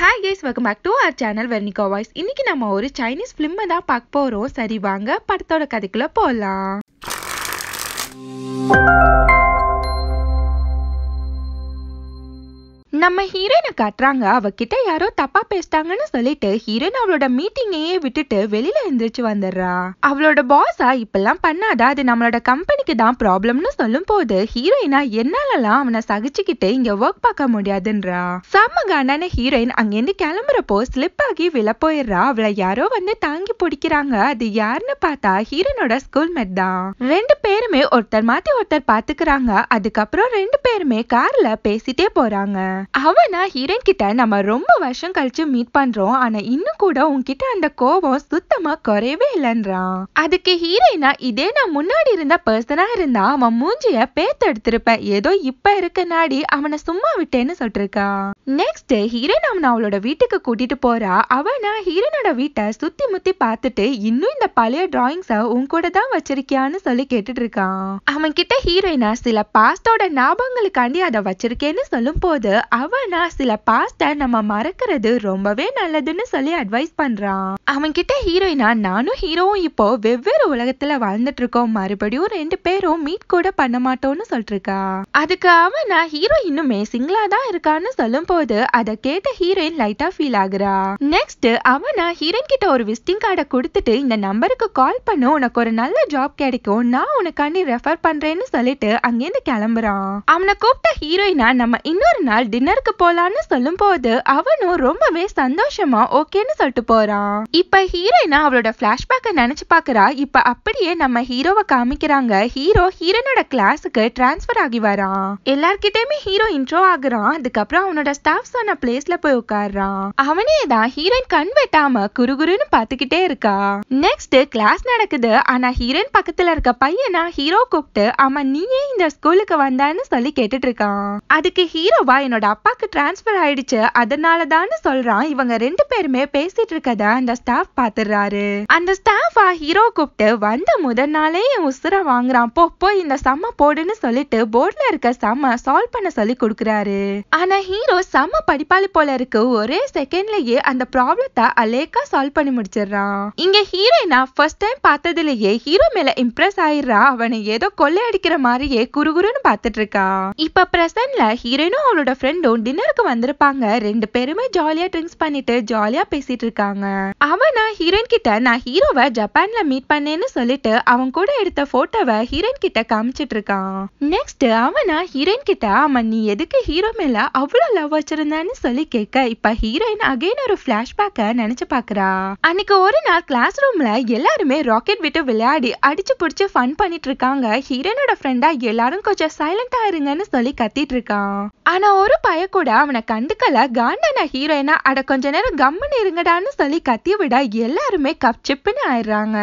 hi guys welcome back to our channel Vernika voice இன்னைக்கு நம்ம ஒரு சைனீஸ் ஃபிலிமை தான் பார்க்க போகிறோம் சரி வாங்க படத்தோட கதைக்குள்ளே போகலாம் நம்ம ஹீரோனை காட்டுறாங்க அவகிட்ட யாரோ தப்பா பேசிட்டாங்கன்னு சொல்லிட்டு ஹீரோன் அவளோட மீட்டிங்கையே விட்டுட்டு வெளியில எந்திரிச்சு வந்துடுறா அவளோட பாஸா இப்பெல்லாம் பண்ணாத அது நம்மளோட கம்பெனிக்கு தான் ப்ராப்ளம்னு சொல்லும் போது ஹீரோயினா என்னாலலாம் அவனை சகிச்சுக்கிட்டு இங்க ஒர்க் பார்க்க முடியாதுன்றா சம காண்டான ஹீரோயின் அங்கேருந்து கிளம்புறப்போ ஸ்லிப் ஆகி விழ போயிடுறா அவளை யாரோ வந்து தாங்கி பிடிக்கிறாங்க அது யாருன்னு பார்த்தா ஹீரோனோட ஸ்கூல் மேட் தான் ரெண்டு பேருமே ஒருத்தர் மாத்தி ஒருத்தர் பாத்துக்கிறாங்க அதுக்கப்புறம் ரெண்டு பேருமே கார்ல பேசிட்டே போறாங்க அவனா ஹீரோயின் கிட்ட நம்ம ரொம்ப வருஷம் கழிச்சு மீட் பண்றோம் ஆனா இன்னும் கூட உன்கிட்ட அந்த கோபம் சுத்தமா குறையவே இல்லைன்றான் அதுக்கு ஹீரோயினா இதே நான் முன்னாடி இருந்த பர்சனா இருந்தா அவன் மூஞ்சிய பேத்து எடுத்திருப்பேன் ஏதோ இப்ப இருக்க நாடி அவனை சும்மா விட்டேன்னு சொல்லிருக்கா நெக்ஸ்ட் ஹீரோயின் அவனை அவளோட வீட்டுக்கு கூட்டிட்டு போறா அவனா ஹீரோனோட வீட்டை சுத்தி முத்தி பார்த்துட்டு இன்னும் இந்த பழைய டிராயிங்ஸை உன் கூட தான் வச்சிருக்கியான்னு சொல்லி கேட்டுட்டு இருக்கான் அவன் கிட்ட ஹீரோயினா சில பாஸ்டோட ஞாபகங்களுக்காண்டி அதை வச்சிருக்கேன்னு சொல்லும் போது அவனா சில பாஸ்ட நம்ம மறக்கிறது ரொம்பவே நல்லதுன்னு சொல்லி அட்வைஸ் பண்றான் அவன் கிட்ட ஹீரோயினா நானும் ஹீரோவும் இப்போ வெவ்வேறு உலகத்துல வாழ்ந்துட்டு இருக்கோம் மறுபடியும் ரெண்டு பேரும் மீட் கூட பண்ண மாட்டோம்னு சொல்றா அதுக்கு அவனா ஹீரோ இன்னுமே சிங்கிளா தான் இருக்கான்னு சொல்லும் போது அத கேட்ட ஹீரோயின் லைட்டா ஃபீல் ஆகுறா நெக்ஸ்ட் அவனா ஹீரோயின் கிட்ட ஒரு விசிட்டிங் கார்டை கொடுத்துட்டு இந்த நம்பருக்கு கால் பண்ணும் உனக்கு ஒரு நல்ல ஜாப் கிடைக்கும் நான் உனக்காண்டி ரெஃபர் பண்றேன்னு சொல்லிட்டு அங்கேருந்து கிளம்புறான் அவனை கூப்பிட்ட ஹீரோயினா நம்ம இன்னொரு நாள் டின்னர் டின்னருக்கு போலான்னு சொல்லும் போது அவனும் ரொம்பவே சந்தோஷமா ஓகேன்னு சொல்லிட்டு போறான் இப்ப ஹீரோயினா அவளோட பிளாஷ்பேக்கை நினைச்சு பாக்குறா இப்ப அப்படியே நம்ம ஹீரோவை காமிக்கிறாங்க ஹீரோ ஹீரோனோட கிளாஸுக்கு டிரான்ஸ்பர் ஆகி வரான் எல்லார்கிட்டயுமே ஹீரோ இன்ட்ரோ ஆகுறான் அதுக்கப்புறம் அவனோட ஸ்டாஃப் சொன்ன பிளேஸ்ல போய் உட்காடுறான் அவனே தான் ஹீரோயின் கண் வெட்டாம குறுகுருன்னு பாத்துக்கிட்டே இருக்கா நெக்ஸ்ட் கிளாஸ் நடக்குது ஆனா ஹீரோயின் பக்கத்துல இருக்க பையனா ஹீரோ கூப்பிட்டு அவன் நீயே இந்த ஸ்கூலுக்கு வந்தான்னு சொல்லி கேட்டுட்டு இருக்கான் அதுக்கு ஹீரோவா என்னோட அப்பாக்கு டிரான்ஸ்ஃபர் ஆயிடுச்சு அதனால தான் சொல்றான் இவங்க ரெண்டு பேருமே பேசிட்டு இருக்கத அந்த ஸ்டாஃப் பாத்துறாரு அந்த ஆ ஹீரோ கூப்பிட்டு வந்த முதல் நாளே என் உசுர வாங்குறான் போ போய் இந்த சம்ம போடுன்னு சொல்லிட்டு போர்ட்ல இருக்க சம்ம சால்வ் பண்ண சொல்லி கொடுக்குறாரு ஆனா ஹீரோ சம்ம படிப்பாளி போல இருக்கு ஒரே செகண்ட்லயே அந்த ப்ராப்ளத்தை அலேக்கா சால்வ் பண்ணி முடிச்சிடுறான் இங்க ஹீரோயினா ஃபர்ஸ்ட் டைம் பார்த்ததுலயே ஹீரோ மேல இம்ப்ரெஸ் ஆயிடுறா அவனை ஏதோ கொள்ளை அடிக்கிற மாதிரியே குறுகுறுன்னு பாத்துட்டு இருக்கா இப்ப பிரசன்ட்ல ஹீரோயினும் அவளோட ஃப்ரெண்டும் அவளும் டின்னருக்கு வந்திருப்பாங்க ரெண்டு பேருமே ஜாலியா ட்ரிங்க்ஸ் பண்ணிட்டு ஜாலியா பேசிட்டு இருக்காங்க அவனா ஹீரோயின் கிட்ட நான் ஹீரோவை ஜப்பான்ல மீட் பண்ணேன்னு சொல்லிட்டு அவன் கூட எடுத்த போட்டோவை ஹீரோயின் கிட்ட காமிச்சிட்டு இருக்கான் நெக்ஸ்ட் அவனா ஹீரோயின் கிட்ட அவன் நீ எதுக்கு ஹீரோ மேல அவ்வளவு லவ் வச்சிருந்தான்னு சொல்லி கேட்க இப்ப ஹீரோயின் அகைன் ஒரு பிளாஷ்பேக்க நினைச்சு பாக்குறா அன்னைக்கு ஒரு நாள் கிளாஸ் ரூம்ல எல்லாருமே ராக்கெட் விட்டு விளையாடி அடிச்சு புடிச்சு ஃபன் பண்ணிட்டு இருக்காங்க ஹீரோனோட ஃப்ரெண்டா எல்லாரும் கொஞ்சம் சைலண்டா இருங்கன்னு சொல்லி கத்திட்டு இருக்கான் ஆனா ஒரு பையன் மாய கூட அவனை கண்டுக்கல காண்டான ஹீரோயினா அட கொஞ்ச நேரம் கம்முன்னு இருங்கடான்னு சொல்லி கத்தி விட எல்லாருமே கப் சிப்புன்னு ஆயிடுறாங்க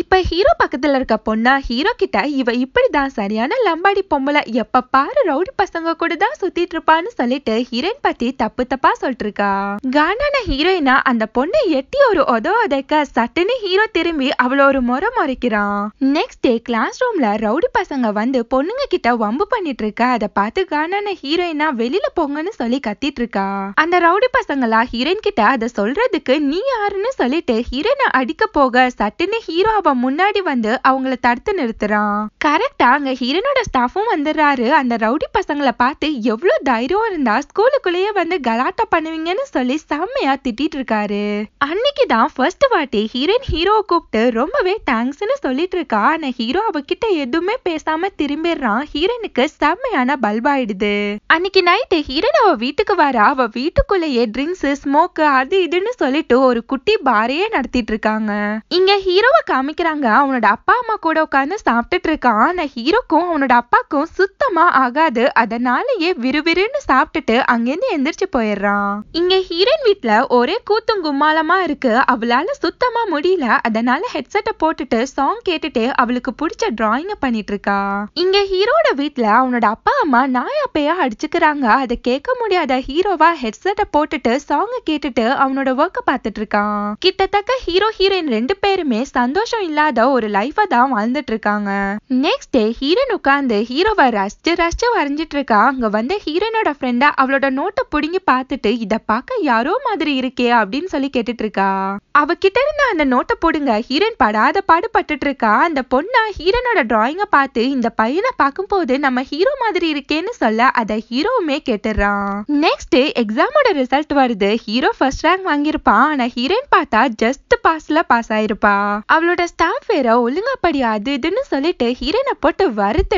இப்ப ஹீரோ பக்கத்துல இருக்க பொண்ணா ஹீரோ கிட்ட இவ இப்படிதான் சரியான லம்பாடி பொம்பளை எப்ப பாரு ரவுடி பசங்க கூட தான் சுத்திட்டு இருப்பான்னு சொல்லிட்டு ஹீரோயின் பத்தி தப்பு தப்பா சொல்லிட்டு இருக்கா காண்டான ஹீரோயினா அந்த பொண்ணை எட்டி ஒரு உதவ உதைக்க சட்டுன்னு ஹீரோ திரும்பி அவள ஒரு முறை முறைக்கிறான் நெக்ஸ்ட் டே கிளாஸ் ரூம்ல ரவுடி பசங்க வந்து பொண்ணுங்க கிட்ட வம்பு பண்ணிட்டு இருக்க அதை பார்த்து காண்டான ஹீரோயினா வெளியில போங்க வாங்கன்னு சொல்லி கத்திட்டு இருக்கா அந்த ரவுடி பசங்களா ஹீரன் கிட்ட அதை சொல்றதுக்கு நீ யாருன்னு சொல்லிட்டு ஹீரனை அடிக்க போக சட்டுன்னு ஹீரோ அவன் முன்னாடி வந்து அவங்கள தடுத்து நிறுத்துறான் கரெக்டா அங்க ஹீரனோட ஸ்டாஃபும் வந்துடுறாரு அந்த ரவுடி பசங்களை பார்த்து எவ்வளவு தைரியம் இருந்தா ஸ்கூலுக்குள்ளேயே வந்து கலாட்டா பண்ணுவீங்கன்னு சொல்லி செம்மையா திட்டிட்டு இருக்காரு அன்னைக்குதான் ஃபர்ஸ்ட் வாட்டி ஹீரன் ஹீரோவை கூப்பிட்டு ரொம்பவே தேங்க்ஸ்னு சொல்லிட்டு இருக்கா ஆனா ஹீரோ அவகிட்ட எதுவுமே பேசாம திரும்பிடுறான் ஹீரனுக்கு செம்மையான பல்பாயிடுது அன்னைக்கு நைட்டு ஹீரன் திடீர்னு அவ வீட்டுக்கு வர அவ வீட்டுக்குள்ளேயே ட்ரிங்க்ஸ் ஸ்மோக்கு அது இதுன்னு சொல்லிட்டு ஒரு குட்டி பாரையே நடத்திட்டு இருக்காங்க இங்க ஹீரோவை காமிக்கிறாங்க அவனோட அப்பா அம்மா கூட உட்காந்து சாப்பிட்டுட்டு இருக்கான் ஆனா ஹீரோக்கும் அவனோட அப்பாக்கும் சுத்தமா ஆகாது அதனாலயே விறுவிறுன்னு சாப்பிட்டுட்டு அங்கிருந்து எந்திரிச்சு போயிடுறான் இங்க ஹீரோயின் வீட்டுல ஒரே கூத்தும் கும்மாலமா இருக்கு அவளால சுத்தமா முடியல அதனால ஹெட்செட்டை போட்டுட்டு சாங் கேட்டுட்டு அவளுக்கு பிடிச்ச டிராயிங்க பண்ணிட்டு இருக்கா இங்க ஹீரோட வீட்டுல அவனோட அப்பா அம்மா நாயா பேயா அடிச்சுக்கிறாங்க அதை கேட்க கேட்க முடியாத ஹீரோவா ஹெட்செட்டை போட்டுட்டு சாங்க கேட்டுட்டு அவனோட ஒர்க்கை பார்த்துட்டு இருக்கான் கிட்டத்தக்க ஹீரோ ஹீரோயின் ரெண்டு பேருமே சந்தோஷம் இல்லாத ஒரு லைஃபை தான் வாழ்ந்துட்டு இருக்காங்க நெக்ஸ்ட் டே ஹீரோன் உட்காந்து ஹீரோவை ரசிச்சு ரசிச்சு வரைஞ்சிட்டு இருக்கா அங்க வந்து ஹீரோனோட ஃப்ரெண்டா அவளோட நோட்டை புடுங்கி பார்த்துட்டு இதை பார்க்க யாரோ மாதிரி இருக்கே அப்படின்னு சொல்லி கேட்டுட்டு இருக்கா அவகிட்ட இருந்த அந்த நோட்டை போடுங்க ஹீரோன் படாத பட்டுட்டு இருக்கா அந்த பொண்ணா ஹீரோனோட டிராயிங்க பார்த்து இந்த பையனை போது நம்ம ஹீரோ மாதிரி இருக்கேன்னு சொல்ல அதை ஹீரோவுமே கேட்டுடுறா போயிடுறான் நெக்ஸ்ட் எக்ஸாமோட ரிசல்ட் வருது ஹீரோ ஃபர்ஸ்ட் ரேங்க் வாங்கியிருப்பான் ஆனா ஹீரோயின் பார்த்தா ஜஸ்ட் பாஸ்ல பாஸ் ஆயிருப்பா அவளோட ஸ்டாஃப் வேற ஒழுங்கா படி அது இதுன்னு சொல்லிட்டு ஹீரோனை போட்டு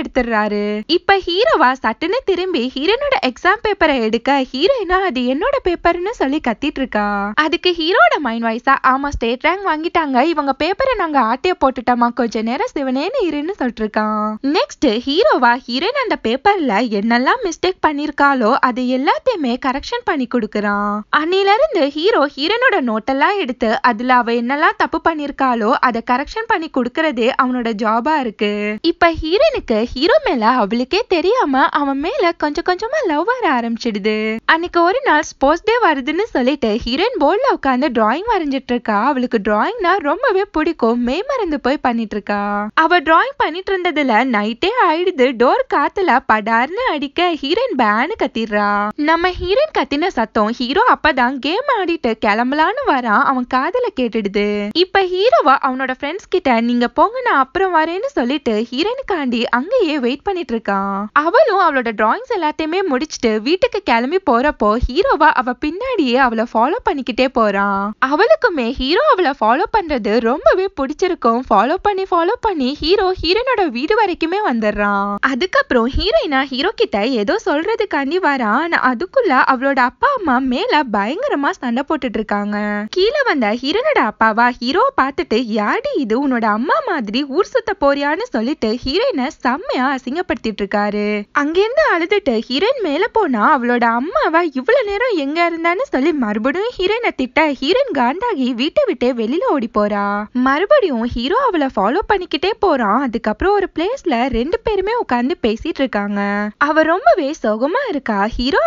எடுத்துடுறாரு இப்ப ஹீரோவா சட்டுன்னு திரும்பி ஹீரோனோட எக்ஸாம் பேப்பரை எடுக்க ஹீரோயினா அது என்னோட பேப்பர்னு சொல்லி கத்திட்டு இருக்கா அதுக்கு ஹீரோட மைண்ட் வாய்ஸா ஆமா ஸ்டேட் ரேங்க் வாங்கிட்டாங்க இவங்க பேப்பரை நாங்க ஆட்டிய போட்டுட்டோமா கொஞ்ச நேரம் சிவனேன்னு இருன்னு சொல்லிட்டு இருக்கான் நெக்ஸ்ட் ஹீரோவா ஹீரோயின் அந்த பேப்பர்ல என்னெல்லாம் மிஸ்டேக் பண்ணிருக்காளோ அது எல்லாத்தையுமே கரெக்ஷன் பண்ணி கொடுக்கறான் அன்னில இருந்து ஹீரோ ஹீரோனோட நோட்டெல்லாம் எடுத்து அதுல அவ என்னெல்லாம் தப்பு பண்ணிருக்காளோ அதை கரெக்ஷன் பண்ணி கொடுக்கறதே அவனோட ஜாபா இருக்கு இப்ப ஹீரோனுக்கு ஹீரோ மேல அவளுக்கே தெரியாம அவன் மேல கொஞ்சம் கொஞ்சமா லவ் வர ஆரம்பிச்சிடுது அன்னைக்கு ஒரு நாள் ஸ்போர்ட்ஸ் டே வருதுன்னு சொல்லிட்டு ஹீரோயின் போர்ட்ல உட்காந்து டிராயிங் வரைஞ்சிட்டு இருக்கா அவளுக்கு டிராயிங்னா ரொம்பவே பிடிக்கும் மே மறந்து போய் பண்ணிட்டு இருக்கா அவ டிராயிங் பண்ணிட்டு இருந்ததுல நைட்டே ஆயிடுது டோர் காத்துல படார்னு அடிக்க ஹீரோயின் பேனு கத்திடுறா போறா நம்ம ஹீரோயின் கத்தின சத்தம் ஹீரோ அப்பதான் கேம் ஆடிட்டு கிளம்பலான்னு வரான் அவன் காதல கேட்டுடுது இப்ப ஹீரோவா அவனோட ஃப்ரெண்ட்ஸ் கிட்ட நீங்க போங்க நான் அப்புறம் வரேன்னு சொல்லிட்டு ஹீரோனுக்காண்டி அங்கேயே வெயிட் பண்ணிட்டு இருக்கான் அவளும் அவளோட டிராயிங்ஸ் எல்லாத்தையுமே முடிச்சுட்டு வீட்டுக்கு கிளம்பி போறப்போ ஹீரோவா அவ பின்னாடியே அவளை ஃபாலோ பண்ணிக்கிட்டே போறான் அவளுக்குமே ஹீரோ அவளை ஃபாலோ பண்றது ரொம்பவே பிடிச்சிருக்கும் ஃபாலோ பண்ணி ஃபாலோ பண்ணி ஹீரோ ஹீரோனோட வீடு வரைக்குமே வந்துடுறான் அதுக்கப்புறம் ஹீரோயினா ஹீரோ கிட்ட ஏதோ சொல்றதுக்காண்டி வரா ஆனா அதுக்குள்ள அவளோட அப்பா அம்மா மேல பயங்கரமா சண்டை போட்டுட்டு இருக்காங்க கீழே வந்த ஹீரோனோட அப்பாவா ஹீரோ பார்த்துட்டு யாடி இது உன்னோட அம்மா மாதிரி ஊர் சுத்த போறியான்னு சொல்லிட்டு ஹீரோயினை செம்மையா அசிங்கப்படுத்திட்டு இருக்காரு அங்கிருந்து அழுதுட்டு ஹீரோயின் மேல போனா அவளோட அம்மாவா இவ்வளவு நேரம் எங்க இருந்தான்னு சொல்லி மறுபடியும் ஹீரோயினை திட்ட ஹீரோயின் காண்டாகி வீட்டை விட்டு வெளியில ஓடி போறா மறுபடியும் ஹீரோ அவளை ஃபாலோ பண்ணிக்கிட்டே போறான் அதுக்கப்புறம் ஒரு பிளேஸ்ல ரெண்டு பேருமே உட்காந்து பேசிட்டு இருக்காங்க அவ ரொம்பவே சுகமா இருக்கா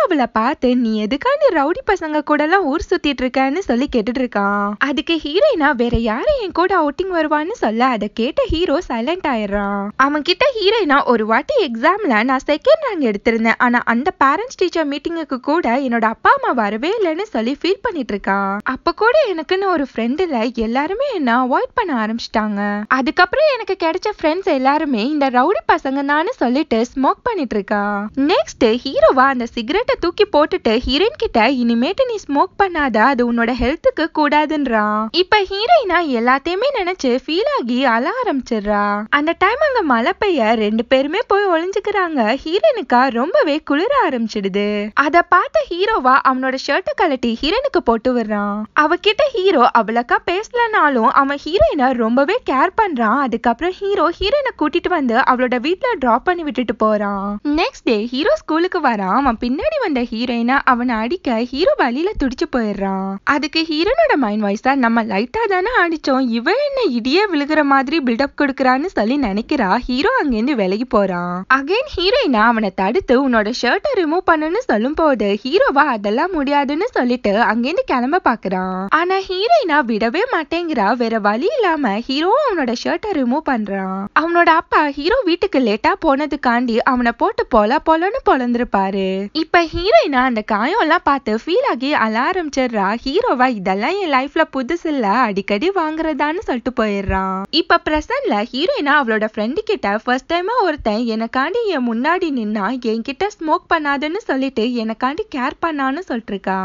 அவளை பார்த்து நீ எதுக்கான ரவுடி பசங்க கூட எல்லாம் ஊர் சுத்திட்டு இருக்கன்னு சொல்லி கேட்டுட்டு இருக்கான் அதுக்கு ஹீரோயினா வேற யாரு என் கூட அவுட்டிங் வருவான்னு சொல்ல அதை கேட்ட ஹீரோ சைலண்ட் ஆயிடுறான் அவன் கிட்ட ஹீரோயினா ஒரு வாட்டி எக்ஸாம்ல நான் செகண்ட் ரேங்க் எடுத்திருந்தேன் ஆனா அந்த பேரண்ட்ஸ் டீச்சர் மீட்டிங்குக்கு கூட என்னோட அப்பா அம்மா வரவே இல்லைன்னு சொல்லி ஃபீல் பண்ணிட்டு இருக்கான் அப்ப கூட எனக்குன்னு ஒரு ஃப்ரெண்ட் இல்ல எல்லாருமே என்ன அவாய்ட் பண்ண ஆரம்பிச்சிட்டாங்க அதுக்கப்புறம் எனக்கு கிடைச்ச ஃப்ரெண்ட்ஸ் எல்லாருமே இந்த ரவுடி பசங்க நானு சொல்லிட்டு ஸ்மோக் பண்ணிட்டு இருக்கான் நெக்ஸ்ட் ஹீரோவா அந்த சிகரெட்டை தூக்கி போட்டுட்டு ஹீரோயின் கிட்ட இனிமேட்டு நீ ஸ்மோக் பண்ணாத அது உன்னோட ஹெல்த்துக்கு கூடாதுன்றான் இப்ப ஹீரோயினா எல்லாத்தையுமே நினைச்சு ஃபீல் ஆகி அழ ஆரம்பிச்சிடுறா அந்த டைம் அங்க மழை பெய்ய ரெண்டு பேருமே போய் ஒளிஞ்சுக்கிறாங்க ஹீரோனுக்கா ரொம்பவே குளிர ஆரம்பிச்சிடுது அத பார்த்த ஹீரோவா அவனோட ஷர்ட்டை கலட்டி ஹீரோனுக்கு போட்டு விடுறான் அவகிட்ட ஹீரோ அவ்வளக்கா பேசலனாலும் அவன் ஹீரோயினை ரொம்பவே கேர் பண்றான் அதுக்கப்புறம் ஹீரோ ஹீரோயினை கூட்டிட்டு வந்து அவளோட வீட்டுல டிராப் பண்ணி விட்டுட்டு போறான் நெக்ஸ்ட் டே ஹீரோ ஸ்கூலுக்கு வரான் அவன் பின்னாடி வந்த ஹீரோயினா அவனை அடிக்க ஹீரோ வழியில துடிச்சு போயிடுறான் அதுக்கு ஹீரோனோட மைண்ட் வாய்ஸ் தான் நம்ம லைட்டா தானே அடிச்சோம் இவன் என்ன இடியே விழுகிற மாதிரி பில்டப் கொடுக்கறான்னு சொல்லி நினைக்கிறா ஹீரோ அங்கேருந்து விலகி போறான் அகைன் ஹீரோயினா அவனை தடுத்து உன்னோட ஷர்ட்டை ரிமூவ் பண்ணுன்னு சொல்லும் போது ஹீரோவா அதெல்லாம் முடியாதுன்னு சொல்லிட்டு அங்கேருந்து கிளம்ப பாக்குறான் ஆனா ஹீரோயினா விடவே மாட்டேங்கிறா வேற வழி இல்லாம ஹீரோ அவனோட ஷர்ட்டை ரிமூவ் பண்றான் அவனோட அப்பா ஹீரோ வீட்டுக்கு லேட்டா போனதுக்காண்டி அவனை போட்டு போல போலன்னு பொழந்திருப்பாரு இப்ப ஹீரோயினா அந்த காயம் எல்லாம் பார்த்து ஃபீல் ஆகி அழ ஆரம்பிச்சிடுறா ஹீரோவா இதெல்லாம் என் லைஃப்ல இல்ல அடிக்கடி வாங்குறதான்னு சொல்லிட்டு போயிடுறான் இப்ப பிரசன்ல ஹீரோயினா அவளோட ஃப்ரெண்டு கிட்ட ஃபர்ஸ்ட் டைமா ஒருத்தன் எனக்காண்டி என் முன்னாடி நின்னா என்கிட்ட ஸ்மோக் பண்ணாதுன்னு சொல்லிட்டு எனக்காண்டி கேர் பண்ணான்னு சொல்லிருக்கா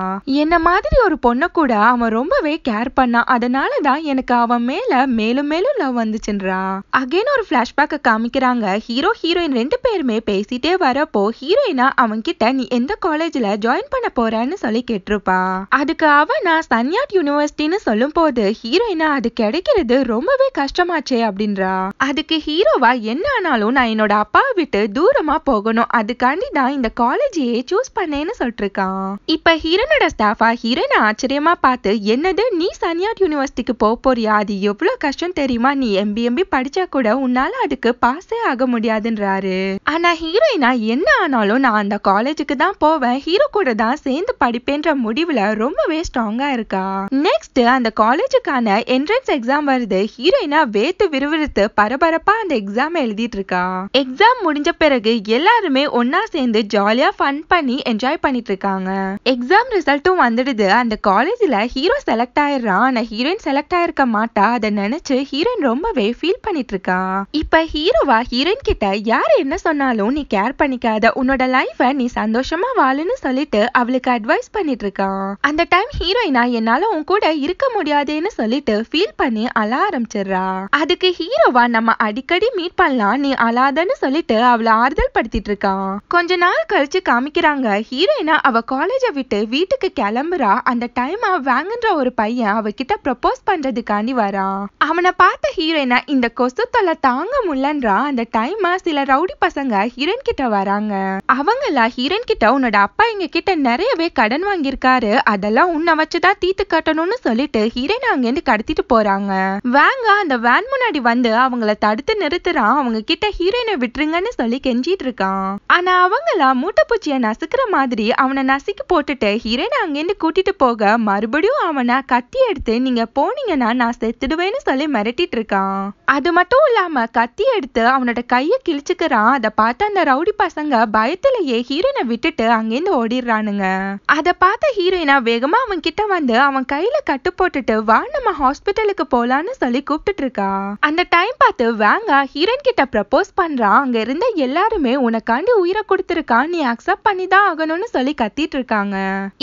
என்ன மாதிரி ஒரு பொண்ண கூட அவன் ரொம்பவே கேர் பண்ணான் அதனாலதான் எனக்கு அவன் மேல மேலும் மேலும் லவ் வந்துச்சுன்றா அகைன் ஒரு பிளாஷ்பேக் காமிக்கிறாங்க ஹீரோ ஹீரோயின் ரெண்டு பேருமே பேசிட்டே வரப்போ ஹீரோயினா கிட்ட நீ எந்த காலேஜ்ல ஜாயின் பண்ண போறேன்னு சொல்லி கேட்டிருப்பா அதுக்கு அவ நான் சன்யாட் யூனிவர்சிட்டின்னு சொல்லும் போது ஹீரோயினா அது கிடைக்கிறது ரொம்பவே கஷ்டமாச்சே அப்படின்றா அதுக்கு ஹீரோவா என்ன ஆனாலும் நான் என்னோட அப்பா விட்டு தூரமா போகணும் அதுக்காண்டி தான் இந்த காலேஜையே சூஸ் பண்ணேன்னு சொல்லிருக்கான் இப்ப ஹீரோனோட ஸ்டாஃபா ஹீரோயினை ஆச்சரியமா பார்த்து என்னது நீ சன்யாட் யூனிவர்சிட்டிக்கு போக போறியா அது எவ்வளவு கஷ்டம் தெரியுமா நீ எம்பிஎம்பி படிச்சா கூட உன்னால அதுக்கு பாஸே ஆக முடியாதுன்றாரு ஆனா ஹீரோயினா என்ன ஆனாலும் நான் அந்த காலேஜுக்கு காலேஜுக்கு தான் போவேன் ஹீரோ கூட தான் சேர்ந்து படிப்பேன்ற முடிவுல ரொம்பவே ஸ்ட்ராங்கா இருக்கா நெக்ஸ்ட் அந்த காலேஜுக்கான என்ட்ரன்ஸ் எக்ஸாம் வருது ஹீரோயினா வேத்து விறுவிறுத்து பரபரப்பா அந்த எக்ஸாம் எழுதிட்டு இருக்கா எக்ஸாம் முடிஞ்ச பிறகு எல்லாருமே ஒன்னா சேர்ந்து ஜாலியா ஃபன் பண்ணி என்ஜாய் பண்ணிட்டு இருக்காங்க எக்ஸாம் ரிசல்ட்டும் வந்துடுது அந்த காலேஜ்ல ஹீரோ செலக்ட் ஆயிடுறான் ஆனா ஹீரோயின் செலக்ட் ஆயிருக்க மாட்டா அதை நினைச்சு ஹீரோயின் ரொம்பவே ஃபீல் பண்ணிட்டு இருக்கா இப்ப ஹீரோவா ஹீரோயின் கிட்ட யார் என்ன சொன்னாலும் நீ கேர் பண்ணிக்காத உன்னோட லைஃபை நீ சந்தோஷம் சந்தோஷமா வாழுன்னு சொல்லிட்டு அவளுக்கு அட்வைஸ் பண்ணிட்டு இருக்கான் அந்த டைம் ஹீரோயினா என்னால உன் கூட இருக்க முடியாதேன்னு சொல்லிட்டு ஃபீல் பண்ணி அழ ஆரம்பிச்சிடுறா அதுக்கு ஹீரோவா நம்ம அடிக்கடி மீட் பண்ணலாம் நீ அழாதன்னு சொல்லிட்டு அவளை ஆறுதல் படுத்திட்டு இருக்கான் கொஞ்ச நாள் கழிச்சு காமிக்கிறாங்க ஹீரோயினா அவ காலேஜை விட்டு வீட்டுக்கு கிளம்புறா அந்த டைம் வாங்குன்ற ஒரு பையன் அவகிட்ட ப்ரப்போஸ் பண்றதுக்காண்டி வரான் அவனை பார்த்த ஹீரோயினா இந்த கொசு தொலை தாங்க முடியலன்றா அந்த டைம் சில ரவுடி பசங்க ஹீரோயின் கிட்ட வராங்க அவங்களா ஹீரோயின் கிட்ட உன்னோட அப்பா எங்க கிட்ட நிறையவே கடன் வாங்கியிருக்காரு அதெல்லாம் உன்னை வச்சுதான் தீத்து கட்டணும்னு சொல்லிட்டு ஹீரோயின் அங்கேருந்து கடத்திட்டு போறாங்க வேங்க அந்த வேன் முன்னாடி வந்து அவங்கள தடுத்து நிறுத்துறான் அவங்க கிட்ட ஹீரோயினை விட்டுருங்கன்னு சொல்லி கெஞ்சிட்டு இருக்கான் ஆனா அவங்களா மூட்டைப்பூச்சிய நசுக்கிற மாதிரி அவனை நசுக்கி போட்டுட்டு ஹீரோயினை அங்கேருந்து கூட்டிட்டு போக மறுபடியும் அவனை கத்தி எடுத்து நீங்க போனீங்கன்னா நான் செத்துடுவேன்னு சொல்லி மிரட்டிட்டு இருக்கான் அது மட்டும் இல்லாம கத்தி எடுத்து அவனோட கையை கிழிச்சுக்கிறான் அதை பார்த்த அந்த ரவுடி பசங்க பயத்திலேயே ஹீரோயினை விட்டு விட்டுட்டு அங்கேருந்து ஓடிடுறானுங்க அதை பார்த்த ஹீரோயினா வேகமா அவன் கிட்ட வந்து அவன் கையில கட்டு போட்டுட்டு வா நம்ம ஹாஸ்பிட்டலுக்கு போலான்னு சொல்லி கூப்பிட்டு இருக்கா அந்த டைம் பார்த்து வாங்க ஹீரோயின் கிட்ட ப்ரப்போஸ் பண்றான் அங்க இருந்த எல்லாருமே உனக்காண்டி உயிரை கொடுத்துருக்கான் நீ அக்செப்ட் பண்ணி தான் ஆகணும்னு சொல்லி கத்திட்டு இருக்காங்க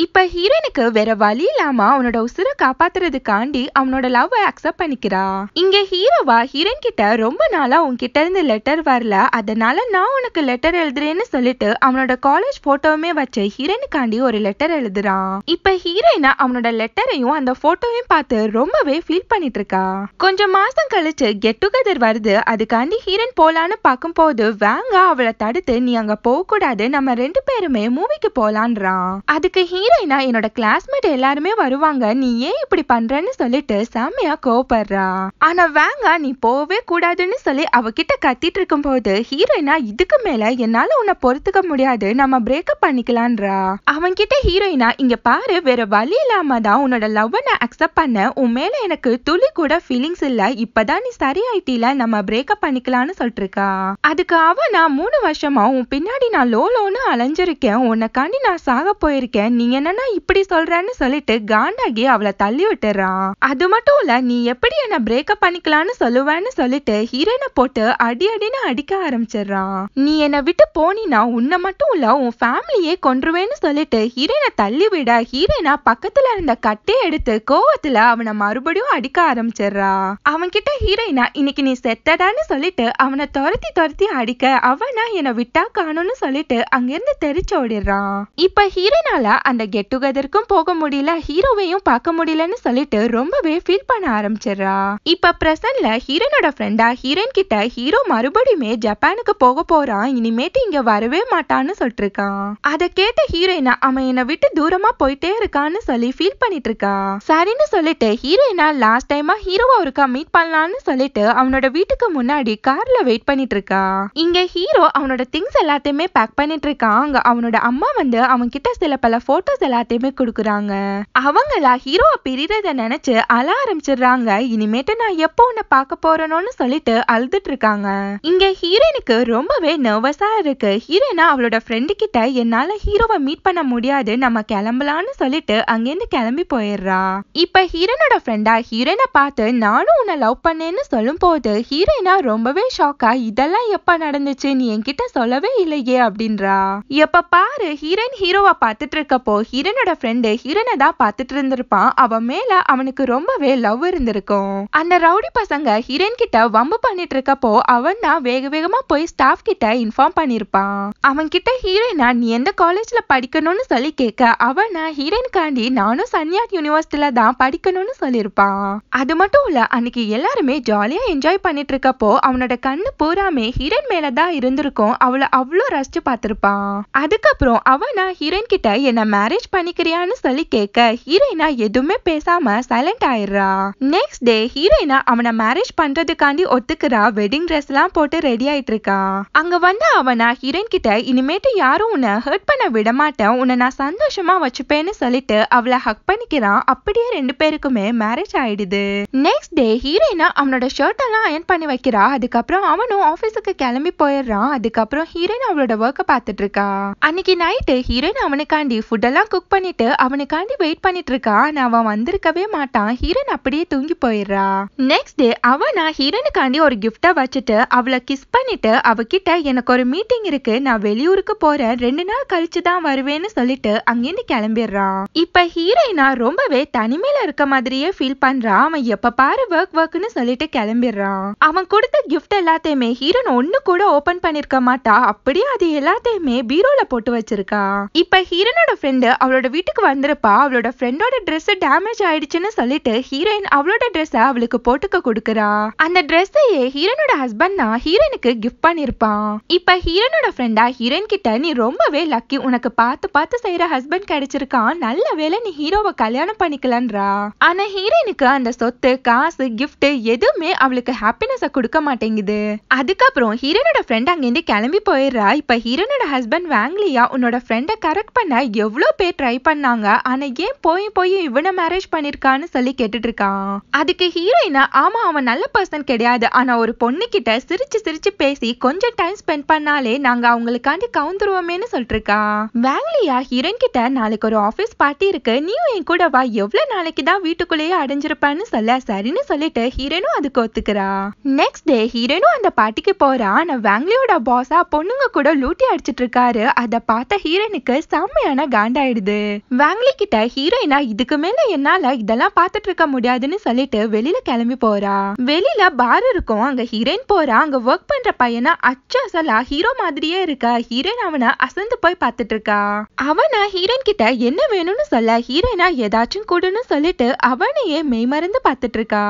இப்ப ஹீரோயினுக்கு வேற வழி இல்லாம அவனோட உசுரை காப்பாத்துறதுக்காண்டி அவனோட லவ் அக்செப்ட் பண்ணிக்கிறா இங்க ஹீரோவா ஹீரோயின் கிட்ட ரொம்ப நாளா உன்கிட்ட இருந்து லெட்டர் வரல அதனால நான் உனக்கு லெட்டர் எழுதுறேன்னு சொல்லிட்டு அவனோட காலேஜ் போட்டோவுமே வச்ச ஹீரோனுக்காண்டி ஒரு லெட்டர் எழுதுறான் இப்ப ஹீரோயினா அவனோட லெட்டரையும் அந்த போட்டோவையும் பார்த்து ரொம்பவே ஃபீல் பண்ணிட்டு இருக்கா கொஞ்சம் மாசம் கழிச்சு கெட் டுகெதர் வருது அதுக்காண்டி ஹீரன் போலான்னு போது வேங்கா அவளை தடுத்து நீ அங்க போக கூடாது நம்ம ரெண்டு பேருமே மூவிக்கு போலான்றான் அதுக்கு ஹீரோயினா என்னோட கிளாஸ்மேட் எல்லாருமே வருவாங்க நீ ஏன் இப்படி பண்றன்னு சொல்லிட்டு செம்மையா கோவப்படுறா ஆனா வேங்கா நீ போவே கூடாதுன்னு சொல்லி அவகிட்ட கத்திட்டு இருக்கும்போது ஹீரோயினா இதுக்கு மேல என்னால உன்னை பொறுத்துக்க முடியாது நம்ம பிரேக் பிரேக்கப் பண்ணிக்கலான்றா அவன்கிட்ட ஹீரோயினா இங்க பாரு வேற வழி இல்லாம தான் உன்னோட லவ்வை நான் அக்செப்ட் பண்ண உன் மேல எனக்கு துளி கூட ஃபீலிங்ஸ் இல்ல இப்பதான் நீ சரியாயிட்டில நம்ம பிரேக்கப் பண்ணிக்கலாம்னு சொல்லிருக்கா அதுக்கு அவ நான் மூணு வருஷமா உன் பின்னாடி நான் லோ லோன்னு அலைஞ்சிருக்கேன் காண்டி நான் சாக போயிருக்கேன் நீ என்னன்னா இப்படி சொல்றன்னு சொல்லிட்டு காண்டாகி அவளை தள்ளி விட்டுறான் அது மட்டும் இல்ல நீ எப்படி என்ன பிரேக்கப் பண்ணிக்கலாம்னு சொல்லுவேன்னு சொல்லிட்டு ஹீரோயினை போட்டு அடி அடின்னு அடிக்க ஆரம்பிச்சிடறான் நீ என்னை விட்டு போனினா உன்னை மட்டும் இல்ல உன் ஃபேமிலியே கொன்றுவேன்னு சொல்லிட்டு ஹீரோனை தள்ளிவிட ஹீரோனா பக்கத்துல இருந்த கட்டையை எடுத்து கோவத்துல அவனை மறுபடியும் அடிக்க ஆரம்பிச்சிடுறா அவன்கிட்ட ஹீரோயினா இன்னைக்கு நீ செத்தடான்னு சொல்லிட்டு அவனை துரத்தி துரத்தி அடிக்க அவனா என்னை விட்டா காணும்னு சொல்லிட்டு அங்கிருந்து தெரிச்சு ஓடிடுறான் இப்ப ஹீரோயினால அந்த கெட் டுகெதருக்கும் போக முடியல ஹீரோவையும் பார்க்க முடியலன்னு சொல்லிட்டு ரொம்பவே ஃபீல் பண்ண ஆரம்பிச்சிடுறா இப்ப பிரசன்ல ஹீரோனோட ஃப்ரெண்டா ஹீரோயின் கிட்ட ஹீரோ மறுபடியுமே ஜப்பானுக்கு போக போறான் இனிமேட்டு இங்க வரவே மாட்டான்னு சொல்லிட்டு இருக்கான் அதை கேட்ட ஹீரோயினா அவன் என்னை விட்டு தூரமா போயிட்டே இருக்கான்னு சொல்லி ஃபீல் பண்ணிட்டு இருக்கா சரின்னு சொல்லிட்டு ஹீரோயினா லாஸ்ட் டைமா ஹீரோவா ஒருக்கா மீட் பண்ணலாம்னு சொல்லிட்டு அவனோட வீட்டுக்கு முன்னாடி கார்ல வெயிட் பண்ணிட்டு இருக்கா இங்க ஹீரோ அவனோட திங்ஸ் எல்லாத்தையுமே பேக் பண்ணிட்டு இருக்கான் அங்க அவனோட அம்மா வந்து அவன் கிட்ட சில பல போட்டோஸ் எல்லாத்தையுமே கொடுக்குறாங்க அவங்களா ஹீரோவை பிரியறத நினைச்சு அழ ஆரம்பிச்சிடுறாங்க இனிமேட்டு நான் எப்போ உன்னை பார்க்க போறேனோன்னு சொல்லிட்டு அழுதுட்டு இருக்காங்க இங்க ஹீரோயினுக்கு ரொம்பவே நர்வஸா இருக்கு ஹீரோயினா அவளோட ஃப்ரெண்டு கிட்ட கிட்ட என்னால ஹீரோவை மீட் பண்ண முடியாது நம்ம கிளம்பலான்னு சொல்லிட்டு அங்கிருந்து கிளம்பி போயிடுறா இப்ப ஹீரோனோட ஃப்ரெண்டா ஹீரோனை பார்த்து நானும் உன்னை லவ் பண்ணேன்னு சொல்லும் போது ஹீரோயினா ரொம்பவே ஷாக்கா இதெல்லாம் எப்ப நடந்துச்சு நீ என்கிட்ட சொல்லவே இல்லையே அப்படின்றா எப்ப பாரு ஹீரோயின் ஹீரோவை பார்த்துட்டு இருக்கப்போ ஹீரோனோட ஃப்ரெண்டு ஹீரோனை தான் பார்த்துட்டு இருந்திருப்பான் அவன் மேல அவனுக்கு ரொம்பவே லவ் இருந்திருக்கும் அந்த ரவுடி பசங்க ஹீரோயின் கிட்ட வம்பு பண்ணிட்டு இருக்கப்போ அவன் தான் வேக வேகமா போய் ஸ்டாஃப் கிட்ட இன்ஃபார்ம் பண்ணிருப்பான் அவன் கிட்ட ஹீரோயினா நான் எந்த காலேஜில் படிக்கணும்னு சொல்லி கேட்க அவன் நான் காண்டி நானும் சன்யாட் யூனிவர்சிட்டியில் தான் படிக்கணும்னு சொல்லியிருப்பான் அது மட்டும் இல்லை அன்னைக்கு எல்லாருமே ஜாலியாக என்ஜாய் பண்ணிட்டு இருக்கப்போ அவனோட கண்ணு பூராமே ஹீரோயின் மேலே தான் இருந்திருக்கும் அவளை அவ்வளோ ரசிச்சு பார்த்துருப்பான் அதுக்கப்புறம் அவன் நான் ஹீரோயின் கிட்ட என்னை மேரேஜ் பண்ணிக்கிறியான்னு சொல்லி கேட்க ஹீரோயினா எதுவுமே பேசாம சைலண்ட் ஆயிடுறா நெக்ஸ்ட் டே ஹீரோயினா அவனை மேரேஜ் பண்றதுக்காண்டி ஒத்துக்கிறா வெட்டிங் ட்ரெஸ் எல்லாம் போட்டு ரெடி ஆயிட்டு இருக்கா அங்க வந்து அவனா ஹீரோயின் கிட்ட இனிமேட்டு யாரும் உன்னை ஹர்ட் பண்ண மாட்டேன் உன்னை நான் சந்தோஷமா வச்சுப்பேன்னு சொல்லிட்டு அவளை ஹக் பண்ணிக்கிறான் அப்படியே ரெண்டு பேருக்குமே மேரேஜ் ஆயிடுது நெக்ஸ்ட் டே ஹீரோயினா அவனோட ஷர்ட் எல்லாம் அயன் பண்ணி வைக்கிறா அதுக்கப்புறம் அவனும் ஆபீஸுக்கு கிளம்பி போயிடுறான் அதுக்கப்புறம் ஹீரோயின் அவளோட ஒர்க்கை பார்த்துட்டு இருக்கா அன்னைக்கு நைட்டு ஹீரோயின் அவனுக்காண்டி ஃபுட்டெல்லாம் குக் பண்ணிட்டு அவனுக்காண்டி வெயிட் பண்ணிட்டு இருக்கா நான் அவன் வந்திருக்கவே மாட்டான் ஹீரோயின் அப்படியே தூங்கி போயிடுறா நெக்ஸ்ட் டே அவனா ஹீரோனுக்காண்டி ஒரு கிஃப்டா வச்சுட்டு அவளை கிஸ் பண்ணிட்டு அவகிட்ட எனக்கு ஒரு மீட்டிங் இருக்கு நான் வெளியூருக்கு போறேன் ரெண்டு நாள் கழிச்சு தான் வருவேன்னு சொல்லிட்டு அங்கிருந்து கிளம்பிடுறான் இப்ப ஹீரோயினா ரொம்பவே தனிமையில இருக்க மாதிரியே ஃபீல் பண்றான் அவன் எப்ப பாரு ஒர்க் ஒர்க்னு சொல்லிட்டு கிளம்பிடுறான் அவன் கொடுத்த கிஃப்ட் எல்லாத்தையுமே ஹீரோன் ஒண்ணு கூட ஓபன் பண்ணிருக்க மாட்டா அப்படியே அது எல்லாத்தையுமே பீரோல போட்டு வச்சிருக்கா இப்ப ஹீரோனோட ஃப்ரெண்டு அவளோட வீட்டுக்கு வந்திருப்பா அவளோட ஃப்ரெண்டோட ட்ரெஸ் டேமேஜ் ஆயிடுச்சுன்னு சொல்லிட்டு ஹீரோயின் அவளோட ட்ரெஸ் அவளுக்கு போட்டுக்க கொடுக்குறா அந்த ட்ரெஸ்ஸையே ஹீரோனோட ஹஸ்பண்ட் தான் ஹீரோனுக்கு கிஃப்ட் பண்ணிருப்பான் இப்ப ஹீரோனோட ஃப்ரெண்டா ஹீரோயின் கிட்ட நீ ரொம்ப ரொம்பவே லக்கி உனக்கு பார்த்து பார்த்து செய்யற ஹஸ்பண்ட் கிடைச்சிருக்கான் நல்ல வேலை நீ ஹீரோவை கல்யாணம் பண்ணிக்கலன்றா ஆனா ஹீரோயினுக்கு அந்த சொத்து காசு கிஃப்ட் எதுவுமே அவளுக்கு ஹாப்பினஸ் கொடுக்க மாட்டேங்குது அதுக்கப்புறம் ஹீரோனோட ஃப்ரெண்ட் அங்கேருந்து கிளம்பி போயிடுறா இப்ப ஹீரோனோட ஹஸ்பண்ட் வாங்கலியா உன்னோட ஃப்ரெண்டை கரெக்ட் பண்ண எவ்வளவு பேர் ட்ரை பண்ணாங்க ஆனா ஏன் போய் போய் இவனை மேரேஜ் பண்ணிருக்கான்னு சொல்லி கேட்டுட்டு இருக்கான் அதுக்கு ஹீரோயினா ஆமா அவன் நல்ல பர்சன் கிடையாது ஆனா ஒரு பொண்ணு கிட்ட சிரிச்சு சிரிச்சு பேசி கொஞ்சம் டைம் ஸ்பெண்ட் பண்ணாலே நாங்க அவங்களுக்காண்டி கவுந்துருவோமேனு சொல்லிட்டு இருக்கா வேங்கலியா ஹீரன் கிட்ட நாளைக்கு ஒரு ஆபீஸ் பார்ட்டி இருக்கு நீயும் என் கூட வா எவ்வளவு நாளைக்கு தான் வீட்டுக்குள்ளேயே அடைஞ்சிருப்பான்னு சொல்ல சரின்னு சொல்லிட்டு ஹீரனும் அதுக்கு ஒத்துக்கிறா நெக்ஸ்ட் டே ஹீரனும் அந்த பார்ட்டிக்கு போறா ஆனா வேங்கலியோட பாஸா பொண்ணுங்க கூட லூட்டி அடிச்சிட்டு இருக்காரு அத பார்த்த ஹீரனுக்கு செம்மையான காண்டாயிடுது வேங்லி கிட்ட ஹீரோயினா இதுக்கு மேல என்னால இதெல்லாம் பார்த்துட்டு இருக்க முடியாதுன்னு சொல்லிட்டு வெளியில கிளம்பி போறா வெளியில பார் இருக்கும் அங்க ஹீரோயின் போறா அங்க ஒர்க் பண்ற பையனா அச்சா சொல்லா ஹீரோ மாதிரியே இருக்கா ஹீரோயின் அவனை அச அசந்து போய் பார்த்துட்டு இருக்கா அவனா ஹீரோயின் கிட்ட என்ன வேணும்னு சொல்ல ஹீரோயினா ஏதாச்சும் கொடுன்னு சொல்லிட்டு அவனையே மெய்மறந்து பார்த்துட்டு இருக்கா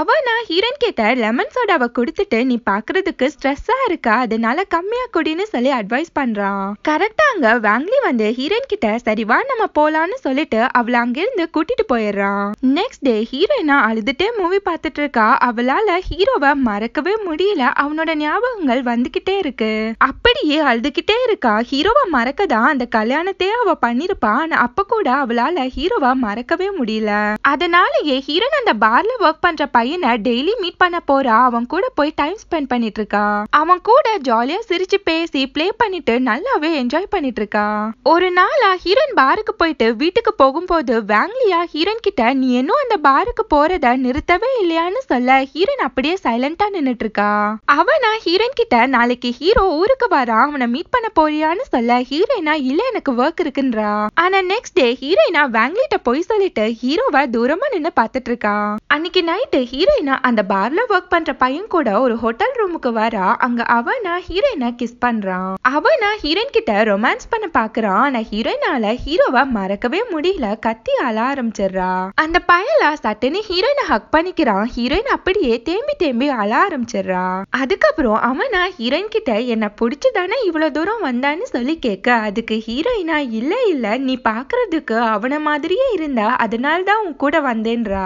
அவனா ஹீரோயின் கிட்ட லெமன் சோடாவை கொடுத்துட்டு நீ பாக்குறதுக்கு ஸ்ட்ரெஸ்ஸா இருக்கா அதனால கம்மியா குடின்னு சொல்லி அட்வைஸ் பண்றான் கரெக்டா அங்க வாங்லி வந்து ஹீரோயின் கிட்ட சரிவா நம்ம போலான்னு சொல்லிட்டு அவள அங்கிருந்து கூட்டிட்டு போயிடுறான் நெக்ஸ்ட் டே ஹீரோயினா அழுதுட்டே மூவி பார்த்துட்டு இருக்கா அவளால ஹீரோவை மறக்கவே முடியல அவனோட ஞாபகங்கள் வந்துகிட்டே இருக்கு அப்படியே அழுதுகிட்டே இருக்கா ஹீரோ ஹீரோவா மறக்கதா அந்த கல்யாணத்தையே அவ பண்ணிருப்பா ஆனா அப்ப கூட அவளால ஹீரோவா மறக்கவே முடியல அதனாலயே ஹீரோன் அந்த பார்ல ஒர்க் பண்ற பையனை டெய்லி மீட் பண்ண போறா அவன் கூட போய் டைம் ஸ்பெண்ட் பண்ணிட்டு இருக்கா அவன் கூட ஜாலியா சிரிச்சு பேசி பிளே பண்ணிட்டு நல்லாவே என்ஜாய் பண்ணிட்டு இருக்கா ஒரு நாளா ஹீரோன் பாருக்கு போயிட்டு வீட்டுக்கு போகும்போது வேங்லியா ஹீரோன் கிட்ட நீ இன்னும் அந்த பாருக்கு போறத நிறுத்தவே இல்லையான்னு சொல்ல ஹீரோன் அப்படியே சைலண்டா நின்னுட்டு இருக்கா அவனா ஹீரோன் கிட்ட நாளைக்கு ஹீரோ ஊருக்கு வரா அவனை மீட் பண்ண போறியான்னு சொல்ல ஹீரோயினா இல்ல எனக்கு ஒர்க் இருக்குன்றா ஆனா நெக்ஸ்ட் டே ஹீரோயினா வேங்லிட்ட போய் சொல்லிட்டு ஹீரோவை தூரமா நின்னு பாத்துட்டு இருக்கா அன்னைக்கு நைட்டு ஹீரோயினா அந்த பார்ல ஒர்க் பண்ற பையன் கூட ஒரு ஹோட்டல் ரூமுக்கு வரா அங்க அவனா ஹீரோயினா கிஸ் பண்றான் அவனா ஹீரோயின் கிட்ட ரொமான்ஸ் பண்ண பாக்குறான் ஆனா ஹீரோயினால ஹீரோவா மறக்கவே முடியல கத்தி ஆள ஆரம்பிச்சிடுறா அந்த பயலா சட்டனு ஹீரோயினை ஹக் பண்ணிக்கிறான் ஹீரோயின் அப்படியே தேம்பி தேம்பி அழ ஆரம்பிச்சிடுறா அதுக்கப்புறம் அவனா ஹீரோயின் கிட்ட என்ன பிடிச்சுதானே இவ்வளவு தூரம் வந்தான்னு சொல்லி சொல்லி கேட்க அதுக்கு ஹீரோயினா இல்லை இல்லை நீ பார்க்கறதுக்கு அவன மாதிரியே இருந்தா அதனால தான் உன் கூட வந்தேன்றா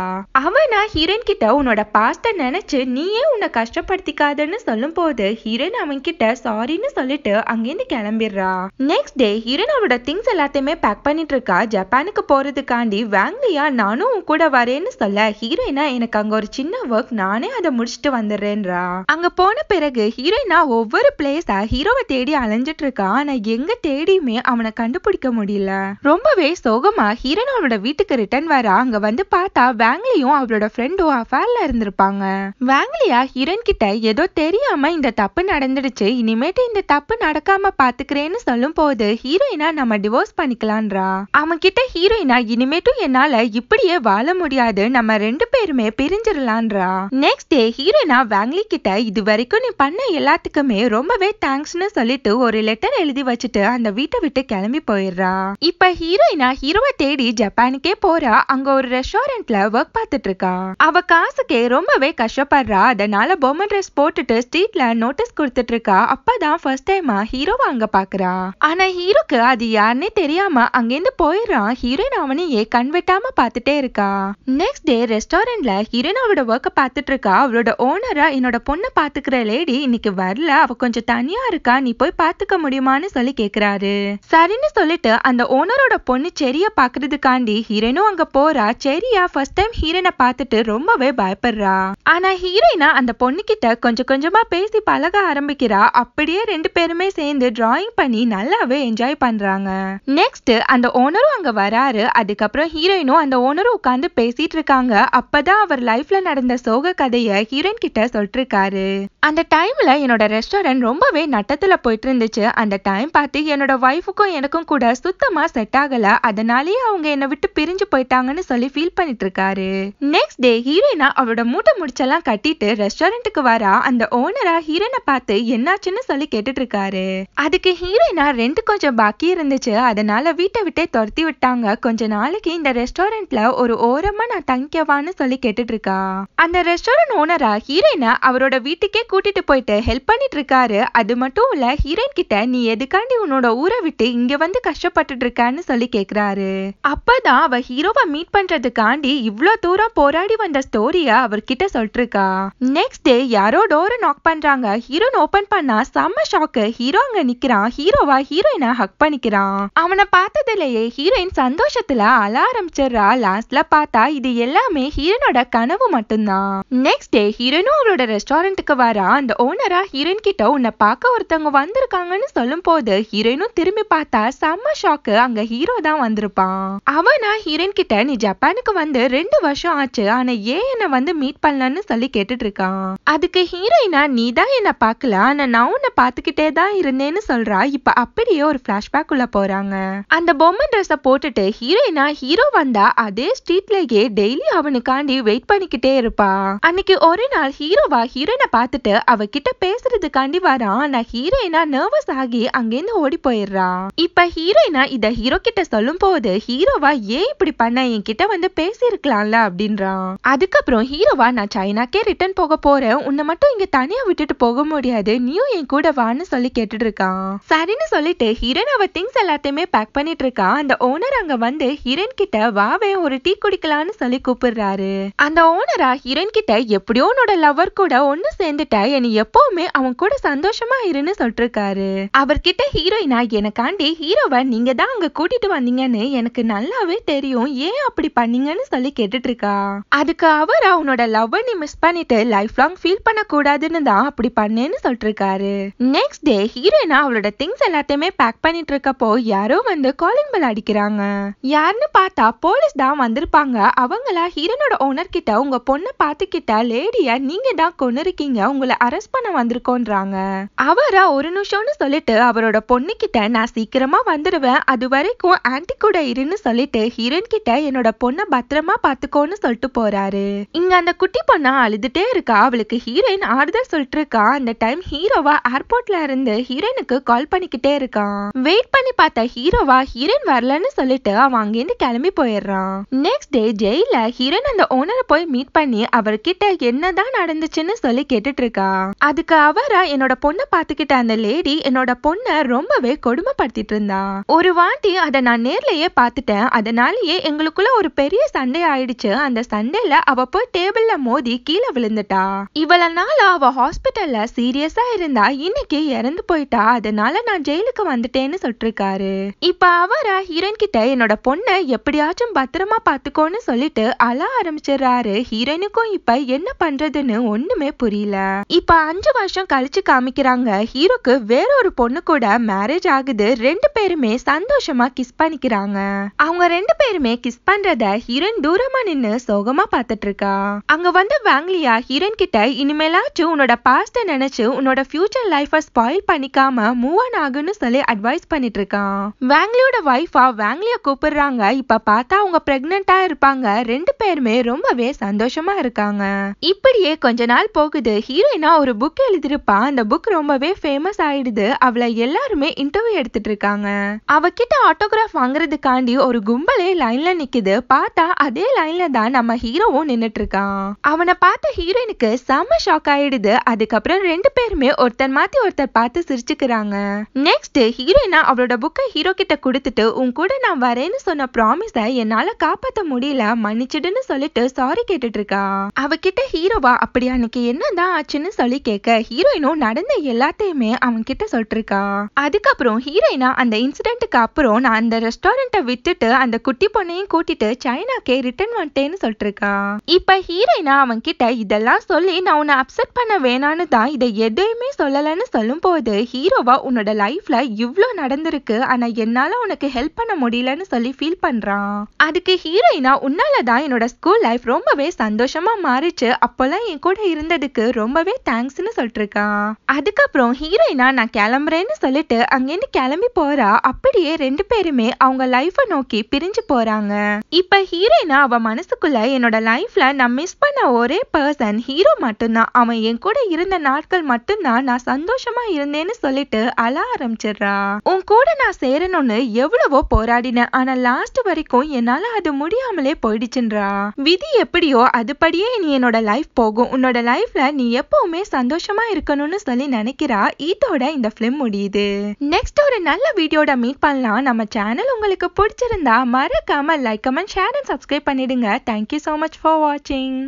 அவனா ஹீரோயின் கிட்ட உன்னோட பாஸ்ட நினைச்சு நீயே உன்னை கஷ்டப்படுத்திக்காதன்னு சொல்லும் போது ஹீரோயின் அவன் கிட்ட சாரின்னு சொல்லிட்டு அங்கேருந்து கிளம்பிடுறா நெக்ஸ்ட் டே ஹீரோயின் அவனோட திங்ஸ் எல்லாத்தையுமே பேக் பண்ணிட்டு இருக்கா ஜப்பானுக்கு போறதுக்காண்டி வேங்லியா நானும் உன் கூட வரேன்னு சொல்ல ஹீரோயினா எனக்கு அங்க ஒரு சின்ன ஒர்க் நானே அதை முடிச்சுட்டு வந்துடுறேன்றா அங்க போன பிறகு ஹீரோயினா ஒவ்வொரு பிளேஸா ஹீரோவை தேடி அலைஞ்சிட்டு இருக்கா ஆனா எங்க தேடியுமே அவனை கண்டுபிடிக்க முடியல ரொம்பவே சோகமா ஹீரனோட வீட்டுக்கு ரிட்டர்ன் வர அங்க வந்து பார்த்தா வேங்லியும் அவளோட ஃப்ரெண்டும் அஃபேர்ல இருந்திருப்பாங்க வேங்லியா ஹீரன் கிட்ட ஏதோ தெரியாம இந்த தப்பு நடந்துடுச்சு இனிமேட்டு இந்த தப்பு நடக்காம பாத்துக்கிறேன்னு சொல்லும் போது ஹீரோயினா நம்ம டிவோர்ஸ் பண்ணிக்கலான்றா அவன் கிட்ட ஹீரோயினா இனிமேட்டும் என்னால இப்படியே வாழ முடியாது நம்ம ரெண்டு பேருமே பிரிஞ்சிடலான்றா நெக்ஸ்ட் டே ஹீரோயினா வேங்லி கிட்ட இது வரைக்கும் நீ பண்ண எல்லாத்துக்குமே ரொம்பவே தேங்க்ஸ்னு சொல்லிட்டு ஒரு லெட்டர் எழுதி வச்சு வச்சுட்டு அந்த வீட்டை விட்டு கிளம்பி போயிடுறா இப்ப ஹீரோயினா ஹீரோவை தேடி ஜப்பானுக்கே போறா அங்க ஒரு ரெஸ்டாரண்ட்ல ஒர்க் பார்த்துட்டு இருக்கா அவ காசுக்கே ரொம்பவே கஷ்டப்படுறா அதனால பொம்மன் ட்ரெஸ் போட்டுட்டு ஸ்ட்ரீட்ல நோட்டீஸ் கொடுத்துட்டு இருக்கா அப்பதான் ஃபர்ஸ்ட் டைமா ஹீரோவை அங்க பாக்குறா ஆனா ஹீரோக்கு அது யாருன்னே தெரியாம இருந்து போயிடுறான் ஹீரோயின் அவனையே கண் வெட்டாம பாத்துட்டே இருக்கா நெக்ஸ்ட் டே ரெஸ்டாரண்ட்ல ஹீரோயின் அவளோட ஒர்க் பாத்துட்டு இருக்கா அவளோட ஓனரா என்னோட பொண்ணை பாத்துக்கிற லேடி இன்னைக்கு வரல அவ கொஞ்சம் தனியா இருக்கா நீ போய் பாத்துக்க முடியுமான்னு சொல்லி சொல்லி கேக்குறாரு சரின்னு சொல்லிட்டு அந்த ஓனரோட பொண்ணு செரிய பாக்குறதுக்காண்டி ஹீரோனும் அங்க போறா செரியா ஃபர்ஸ்ட் டைம் ஹீரோனை பார்த்துட்டு ரொம்பவே பயப்படுறா ஆனா ஹீரோயினா அந்த பொண்ணு கிட்ட கொஞ்சம் கொஞ்சமா பேசி பழக ஆரம்பிக்கிறா அப்படியே ரெண்டு பேருமே சேர்ந்து டிராயிங் பண்ணி நல்லாவே என்ஜாய் பண்றாங்க நெக்ஸ்ட் அந்த ஓனரும் அங்க வராரு அதுக்கப்புறம் ஹீரோயினும் அந்த ஓனரும் உட்காந்து பேசிட்டு இருக்காங்க அப்பதான் அவர் லைஃப்ல நடந்த சோக கதைய ஹீரோயின் கிட்ட சொல்லிட்டு இருக்காரு அந்த டைம்ல என்னோட ரெஸ்டாரண்ட் ரொம்பவே நட்டத்துல போயிட்டு இருந்துச்சு அந்த டைம் பார்த்து என்னோட ஒய்ஃபுக்கும் எனக்கும் கூட சுத்தமா செட் ஆகல அதனாலேயே அவங்க என்னை விட்டு பிரிஞ்சு போயிட்டாங்கன்னு சொல்லி ஃபீல் பண்ணிட்டு இருக்காரு நெக்ஸ்ட் டே ஹீரோயினா அவரோட மூட்டை முடிச்செல்லாம் கட்டிட்டு ரெஸ்டாரண்ட்டுக்கு வரா அந்த ஓனரா ஹீரோனை பார்த்து என்னாச்சுன்னு சொல்லி கேட்டுட்டு இருக்காரு அதுக்கு ஹீரோயினா ரெண்டு கொஞ்சம் பாக்கி இருந்துச்சு அதனால வீட்டை விட்டே துரத்தி விட்டாங்க கொஞ்ச நாளைக்கு இந்த ரெஸ்டாரண்ட்ல ஒரு ஓரமா நான் தங்கிக்கவான்னு சொல்லி கேட்டுட்டு இருக்கா அந்த ரெஸ்டாரண்ட் ஓனரா ஹீரோயினை அவரோட வீட்டுக்கே கூட்டிட்டு போயிட்டு ஹெல்ப் பண்ணிட்டு இருக்காரு அது மட்டும் இல்ல ஹீரோயின் கிட்ட நீ எதுக்கான ஏண்டி உன்னோட ஊரை விட்டு இங்க வந்து கஷ்டப்பட்டுட்டு இருக்கான்னு சொல்லி கேக்குறாரு அப்பதான் அவ ஹீரோவை மீட் பண்றதுக்காண்டி இவ்ளோ தூரம் போராடி வந்த ஸ்டோரிய அவர்கிட்ட சொல்லிட்டு இருக்கா நெக்ஸ்ட் டே யாரோ டோரை நாக் பண்றாங்க ஹீரோன் ஓபன் பண்ணா செம்ம ஷாக்கு ஹீரோ அங்க நிக்கிறான் ஹீரோவா ஹீரோயின ஹக் பண்ணிக்கிறான் அவனை பார்த்ததுலயே ஹீரோயின் சந்தோஷத்துல அல ஆரம்பிச்சிடுறா லாஸ்ட்ல பார்த்தா இது எல்லாமே ஹீரோனோட கனவு மட்டும்தான் நெக்ஸ்ட் டே ஹீரோனும் அவளோட ரெஸ்டாரண்ட்டுக்கு வரா அந்த ஓனரா ஹீரோயின் கிட்ட உன்னை பார்க்க ஒருத்தவங்க வந்திருக்காங்கன்னு சொல்லும் போது ஹீரோயினும் திரும்பி பார்த்தா செம்ம ஷாக்கு அங்க ஹீரோ தான் வந்திருப்பான் அவனா ஹீரோயின் கிட்ட நீ ஜப்பானுக்கு வந்து ரெண்டு வருஷம் ஆச்சு ஆனா ஏன் என்ன வந்து மீட் பண்ணலாம்னு சொல்லி கேட்டுட்டு இருக்கான் அதுக்கு ஹீரோயினா நீ தான் என்ன பாக்கல ஆனா நான் உன்ன பார்த்துக்கிட்டே தான் இருந்தேன்னு சொல்றா இப்ப அப்படியே ஒரு பிளாஷ்பேக் உள்ள போறாங்க அந்த பொம்மன் ட்ரெஸ்ஸை போட்டுட்டு ஹீரோயினா ஹீரோ வந்தா அதே ஸ்ட்ரீட்லயே டெய்லி அவனுக்காண்டி வெயிட் பண்ணிக்கிட்டே இருப்பா அன்னைக்கு ஒரு நாள் ஹீரோவா ஹீரோயினை பார்த்துட்டு அவகிட்ட பேசுறதுக்காண்டி வரான் ஆனா ஹீரோயினா நர்வஸ் ஆகி அங்கே அங்கேருந்து ஓடி போயிடுறா இப்ப ஹீரோயினா இத ஹீரோ கிட்ட சொல்லும் போது ஹீரோவா ஏன் இப்படி பண்ண என் கிட்ட வந்து பேசிருக்கலாம்ல அப்படின்றான் அதுக்கப்புறம் ஹீரோவா நான் சைனாக்கே ரிட்டர்ன் போக போறேன் உன்னை மட்டும் இங்க தனியா விட்டுட்டு போக முடியாது நீயும் என் கூட வான்னு சொல்லி கேட்டுட்டு இருக்கான் சரின்னு சொல்லிட்டு ஹீரோன் அவ திங்ஸ் எல்லாத்தையுமே பேக் பண்ணிட்டு இருக்கான் அந்த ஓனர் அங்க வந்து ஹீரோன் கிட்ட வாவே ஒரு டீ குடிக்கலாம்னு சொல்லி கூப்பிடுறாரு அந்த ஓனரா ஹீரோன் கிட்ட எப்படியோ உன்னோட லவர் கூட ஒன்னு சேர்ந்துட்ட என்ன எப்பவுமே அவன் கூட சந்தோஷமா இருன்னு சொல்லிருக்காரு அவர்கிட்ட ஹீரோயினா எனக்காண்டி ஹீரோவை நீங்க தான் அங்க கூட்டிட்டு வந்தீங்கன்னு எனக்கு நல்லாவே தெரியும் ஏன் அப்படி பண்ணீங்கன்னு சொல்லி கேட்டுட்டு இருக்கா அதுக்கு அவர் அவனோட லவ் நீ மிஸ் பண்ணிட்டு லைஃப் லாங் ஃபீல் பண்ணக்கூடாதுன்னு தான் அப்படி பண்ணேன்னு சொல்லிட்டு இருக்காரு நெக்ஸ்ட் டே ஹீரோயினா அவளோட திங்ஸ் எல்லாத்தையுமே பேக் பண்ணிட்டு இருக்கப்போ யாரோ வந்து காலிங் பெல் அடிக்கிறாங்க யாருன்னு பார்த்தா போலீஸ் தான் வந்திருப்பாங்க அவங்களா ஹீரோனோட ஓனர் கிட்ட உங்க பொண்ணை பாத்துக்கிட்ட லேடிய நீங்க தான் இருக்கீங்க உங்களை அரெஸ்ட் பண்ண வந்திருக்கோன்றாங்க அவரா ஒரு நிமிஷம்னு சொல்லிட்டு அவரோட என்னோட பொண்ணுக்கிட்ட நான் சீக்கிரமா வந்துடுவேன் அது வரைக்கும் ஆன்டி கூட இருன்னு சொல்லிட்டு ஹீரோயின் கிட்ட என்னோட பொண்ணை பத்திரமா பாத்துக்கோன்னு சொல்லிட்டு போறாரு இங்க அந்த குட்டி பொண்ணா அழுதுட்டே இருக்கா அவளுக்கு ஹீரோயின் ஆறுதல் சொல்லிட்டு இருக்கா அந்த டைம் ஹீரோவா ஏர்போர்ட்ல இருந்து ஹீரோயினுக்கு கால் பண்ணிக்கிட்டே இருக்கான் வெயிட் பண்ணி பார்த்த ஹீரோவா ஹீரோயின் வரலன்னு சொல்லிட்டு அவன் அங்கிருந்து கிளம்பி போயிடுறான் நெக்ஸ்ட் டே ஜெயில ஹீரோயின் அந்த ஓனரை போய் மீட் பண்ணி அவர்கிட்ட என்னதான் நடந்துச்சுன்னு சொல்லி கேட்டுட்டு இருக்கா அதுக்கு அவரா என்னோட பொண்ணை பாத்துக்கிட்ட அந்த லேடி என்னோட பொண்ண ரொம்பவே கொடுமைப்படுத்திட்டு இருந்தான் ஒரு வாட்டி அதை நான் நேர்லயே பார்த்துட்டேன் அதனாலயே எங்களுக்குள்ள ஒரு பெரிய சண்டை ஆயிடுச்சு அந்த சண்டையில அவ போய் டேபிள்ல மோதி கீழே விழுந்துட்டா இவ்வளவு நாள் அவ ஹாஸ்பிட்டல்ல சீரியஸா இருந்தா இன்னைக்கு இறந்து போயிட்டா அதனால நான் ஜெயிலுக்கு வந்துட்டேன்னு சொல்லிருக்காரு இப்ப அவர ஹீரோயின் கிட்ட என்னோட பொண்ணை எப்படியாச்சும் பத்திரமா பாத்துக்கோன்னு சொல்லிட்டு அழ ஆரம்பிச்சிடுறாரு ஹீரோயினுக்கும் இப்ப என்ன பண்றதுன்னு ஒண்ணுமே புரியல இப்ப அஞ்சு வருஷம் கழிச்சு காமிக்கிறாங்க ஹீரோக்கு வேற ஒரு பொண்ணு கூட மேரேஜ் ஆகுது ரெண்டு பேருமே சந்தோஷமா கிஸ் பண்ணிக்கிறாங்க அவங்க ரெண்டு பேருமே கிஸ் பண்றத ஹிரன் தூரமா நின்னு சோகமா பாத்துட்டு இருக்கா அங்க வந்து வாங்லியா ஹிரன் கிட்ட இனிமேலாச்சும் உன்னோட பாஸ்ட நினைச்சு உன்னோட ஃபியூச்சர் லைஃப ஸ்பாயில் பண்ணிக்காம மூவ் ஆன் ஆகுன்னு சொல்லி அட்வைஸ் பண்ணிட்டு இருக்கான் வாங்லியோட வைஃபா வாங்லிய கூப்பிடுறாங்க இப்ப பார்த்தா அவங்க பிரெக்னெண்டா இருப்பாங்க ரெண்டு பேருமே ரொம்பவே சந்தோஷமா இருக்காங்க இப்படியே கொஞ்ச நாள் போகுது ஹீரோயினா ஒரு புக் எழுதிருப்பா அந்த புக் ரொம்பவே ஃபேமஸ் ஆயிடுது அவளை எல்லா எல்லாருமே இன்டர்வியூ எடுத்துட்டு இருக்காங்க அவகிட்ட ஆட்டோகிராஃப் வாங்குறதுக்காண்டி ஒரு கும்பலே லைன்ல நிக்குது பார்த்தா அதே லைன்ல தான் நம்ம ஹீரோவும் நின்னுட்டு இருக்கான் அவனை பார்த்த ஹீரோயினுக்கு செம்ம ஷாக் ஆயிடுது அதுக்கப்புறம் ரெண்டு பேருமே ஒருத்தர் மாத்தி ஒருத்தர் பார்த்து சிரிச்சுக்கிறாங்க நெக்ஸ்ட் ஹீரோயினா அவளோட புக்கை ஹீரோ கிட்ட கொடுத்துட்டு உன் கூட நான் வரேன்னு சொன்ன ப்ராமிஸ என்னால காப்பாத்த முடியல மன்னிச்சிடுன்னு சொல்லிட்டு சாரி கேட்டுட்டு இருக்கா அவகிட்ட ஹீரோவா அப்படி அன்னைக்கு என்னதான் ஆச்சுன்னு சொல்லி கேட்க ஹீரோயினும் நடந்த எல்லாத்தையுமே அவன் கிட்ட சொல்லிட்டு இருக்கா அதுக்கப்புறம் ஹீரோயினா அந்த இன்சிடெண்ட்டுக்கு அப்புறம் நான் அந்த ரெஸ்டாரண்ட்டை விட்டுட்டு அந்த குட்டி பொண்ணையும் கூட்டிட்டு சைனாக்கே ரிட்டர்ன் வந்துட்டேன்னு சொல்லிட்டுருக்கா இப்போ ஹீரோயினா அவன் கிட்ட இதெல்லாம் சொல்லி நான் உன்னை அப்செட் பண்ண வேணான்னு தான் இதை எதையுமே சொல்லலைன்னு சொல்லும் போது ஹீரோவா உன்னோட லைஃப்ல இவ்வளோ நடந்திருக்கு ஆனா என்னால உனக்கு ஹெல்ப் பண்ண முடியலன்னு சொல்லி ஃபீல் பண்றான் அதுக்கு ஹீரோயினா உன்னால தான் என்னோட ஸ்கூல் லைஃப் ரொம்பவே சந்தோஷமா மாறிச்சு அப்போல்லாம் என் கூட இருந்ததுக்கு ரொம்பவே தேங்க்ஸ்னு சொல்லிட்டுருக்கா அதுக்கப்புறம் ஹீரோயினா நான் கிளம்புறேன்னு சொல்லி சொல்லிட்டு அங்கேருந்து கிளம்பி போறா அப்படியே ரெண்டு பேருமே அவங்க லைஃபை நோக்கி பிரிஞ்சு போறாங்க இப்ப ஹீரோயினா அவ மனசுக்குள்ள என்னோட லைஃப்ல நான் மிஸ் பண்ண ஒரே பர்சன் ஹீரோ மட்டும்தான் அவன் என் கூட இருந்த நாட்கள் மட்டும்தான் நான் சந்தோஷமா இருந்தேன்னு சொல்லிட்டு அழ ஆரம்பிச்சிடுறா உன் கூட நான் சேரணும்னு எவ்வளவோ போராடினேன் ஆனா லாஸ்ட் வரைக்கும் என்னால அது முடியாமலே போயிடுச்சுன்றா விதி எப்படியோ அதுபடியே நீ என்னோட லைஃப் போகும் உன்னோட லைஃப்ல நீ எப்பவுமே சந்தோஷமா இருக்கணும்னு சொல்லி நினைக்கிறா ஈத்தோட இந்த ஃபிலிம் முடியுது நெக்ஸ்ட் ஒரு நல்ல வீடியோட மீட் பண்ணலாம் நம்ம சேனல் உங்களுக்கு பிடிச்சிருந்தா மறக்காம like comment share and subscribe பண்ணிடுங்க தேங்க்யூ சோ மச் ஃபார் வாட்சிங்